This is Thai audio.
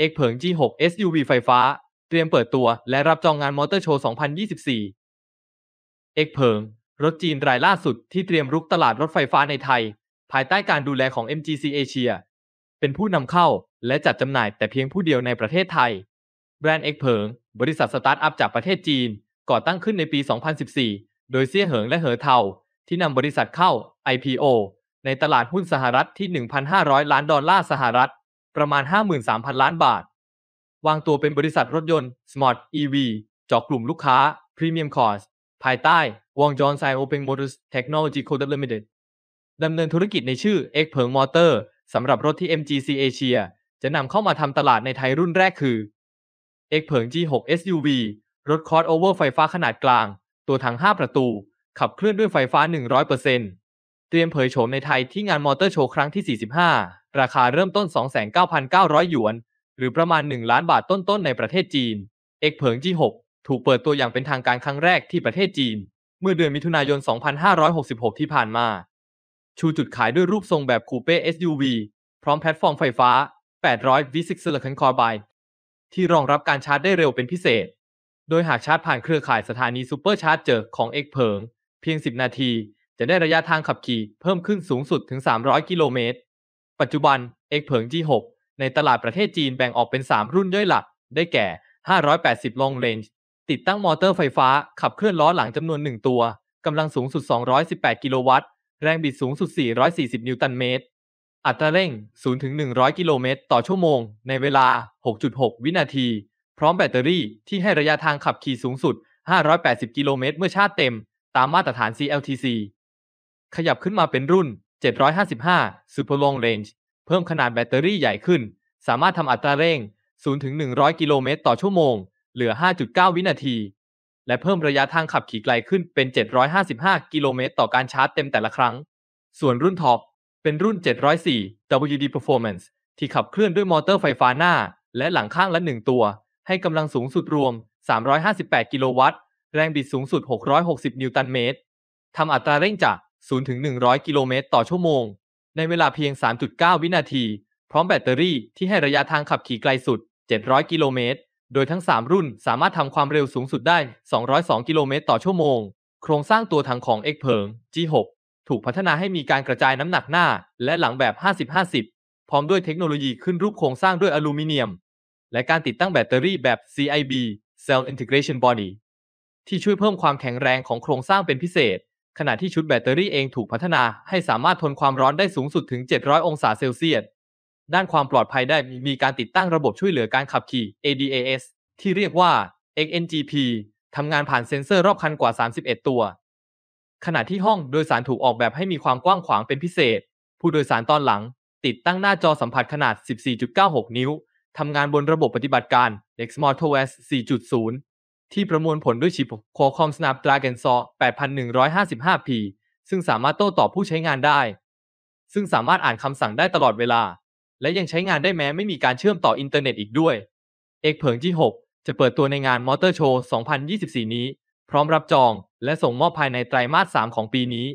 เอกเผิง G6 SUV ไฟฟ้า เตรียมเปิดตัวและรับจองงานมอเตอร์โชว์ 2024 เอกเผิง รถจีนรายล่าสุดที่เตรียมรุกตลาดรถไฟฟ้าในไทย ภายใต้การดูแลของ MGC Asia เป็นผู้นำเข้าและจัดจำหน่ายแต่เพียงผู้เดียวในประเทศไทย แบรนด์เอกเผิง บริษัทสตาร์ทอัพจากประเทศจีน ก่อตั้งขึ้นในปี 2014 โดยเซี่ยเหิงและเหอเทาที่นำบริษัทเข้า IPO ในตลาดหุ้นสหรัฐที่ 1,500 ล้านดอลลาร์สหรัฐประมาณ 53,000 ล้านบาท วางตัวเป็นบริษัทรถยนต์ Smart EV เจาะกลุ่มลูกค้า Premium c r s ภายใต้วงจรไซโอเปงมอเตอร์เทคโนโลยีโคดลิมิเต็ดดำเนินธุรกิจในชื่อเอ็กเพิงมอเตอร์สำหรับรถที่ MGC Asia จะนำเข้ามาทำตลาดในไทยรุ่นแรกคือเอกเพิง G6 SUV รถคอร์สโอเวอร์ไฟฟ้าขนาดกลางตัวถัง5 ประตู ขับเคลื่อนด้วยไฟฟ้า 100%เตรียมเผยโฉมในไทยที่งานมอเตอร์โชว์ครั้งที่ 45ราคาเริ่มต้น 29,900 หยวน หรือประมาณ 1 ล้านบาทต้นๆในประเทศจีนเอกเผิง G6 ถูกเปิดตัวอย่างเป็นทางการครั้งแรกที่ประเทศจีน เมื่อเดือนมิถุนายน 2566 ที่ผ่านมา ชูจุดขายด้วยรูปทรงแบบคูเป้ SUV พร้อมแพลตฟอร์มไฟฟ้า800 V6 Silicon Carbide ที่รองรับการชาร์จได้เร็วเป็นพิเศษ โดยหากชาร์จผ่านเครือข่ายสถานีซูเปอร์ชาร์จเจอของเอกเผิงเพียง 10 นาทีจะได้ระยะทางขับขี่เพิ่มขึ้นสูงสุดถึง 300 กิโลเมตรปัจจุบันเอกเผิง G6 ในตลาดประเทศจีนแบ่งออกเป็น 3 รุ่นย่อยหลักได้แก่ 580 long range ติดตั้งมอเตอร์ไฟฟ้าขับเคลื่อนล้อหลังจำนวน 1 ตัว กำลังสูงสุด 218 กิโลวัตต์ แรงบิดสูงสุด 440 นิวตันเมตร อัตราเร่ง0-100 กิโลเมตร ต่อชั่วโมงในเวลา 6.6 วินาที พร้อมแบตเตอรี่ที่ให้ระยะทางขับขี่สูงสุด 580 กิโลเมตร เมื่อชาร์จเต็มตามมาตรฐาน CLTC ขยับขึ้นมาเป็นรุ่น755 super long range เพิ่มขนาดแบตเตอรี่ใหญ่ขึ้น สามารถทำอัตราเร่ง0-100 กิโลเมตรต่อชั่วโมง เหลือ 5.9 วินาที และเพิ่มระยะทางขับขี่ไกลขึ้นเป็น 755 กิโลเมตรต่อการชาร์จเต็มแต่ละครั้ง ส่วนรุ่นท็อปเป็นรุ่น 704 WD Performance ที่ขับเคลื่อนด้วยมอเตอร์ไฟฟ้าหน้า และหลังข้างละ 1 ตัว ให้กำลังสูงสุดรวม358กิโลวัตต์ แรงบิดสูงสุด 660 นิวตันเมตรทำอัตราเร่งจาก0ถึง100 กิโลเมตรต่อชั่วโมง ในเวลาเพียง 3.9 วินาที พร้อมแบตเตอรี่ที่ให้ระยะทางขับขี่ไกลสุด 700 กิโลเมตร โดยทั้ง 3 รุ่นสามารถทำความเร็วสูงสุดได้ 202 กิโลเมตรต่อชั่วโมง โครงสร้างตัวถังของ X เพิง G6 ถูกพัฒนาให้มีการกระจายน้ำหนักหน้าและหลังแบบ 50-50 พร้อมด้วยเทคโนโลยีขึ้นรูปโครงสร้างด้วยอลูมิเนียม และการติดตั้งแบตเตอรี่แบบ CIB Cell Integration Body ที่ช่วยเพิ่มความแข็งแรงของโครงสร้างเป็นพิเศษขณะที่ชุดแบตเตอรี่เองถูกพัฒนาให้สามารถทนความร้อนได้สูงสุดถึง 700 องศาเซลเซียส ด้านความปลอดภัยได้มีการติดตั้งระบบช่วยเหลือการขับขี่ ADAS ที่เรียกว่า XNGP ทำงานผ่านเซ็นเซอร์รอบคันกว่า 31 ตัว ขณะที่ห้องโดยสารถูกออกแบบให้มีความกว้างขวางเป็นพิเศษ ผู้โดยสารตอนหลัง ติดตั้งหน้าจอสัมผัสขนาด 14.96 นิ้วทำงานบนระบบปฏิบัติการ Lexmark OS 4.0ที่ประมวลผลด้วยชิป Qualcomm Snapdragon 8155P ซึ่งสามารถโต้ตอบผู้ใช้งานได้ ซึ่งสามารถอ่านคำสั่งได้ตลอดเวลา และยังใช้งานได้แม้ไม่มีการเชื่อมต่ออินเทอร์เน็ตอีกด้วย เอกเผิงที่ 6 จะเปิดตัวในงานมอเตอร์โชว์2024 นี้ พร้อมรับจองและส่งมอบภายในไตรมาส 3 ของปีนี้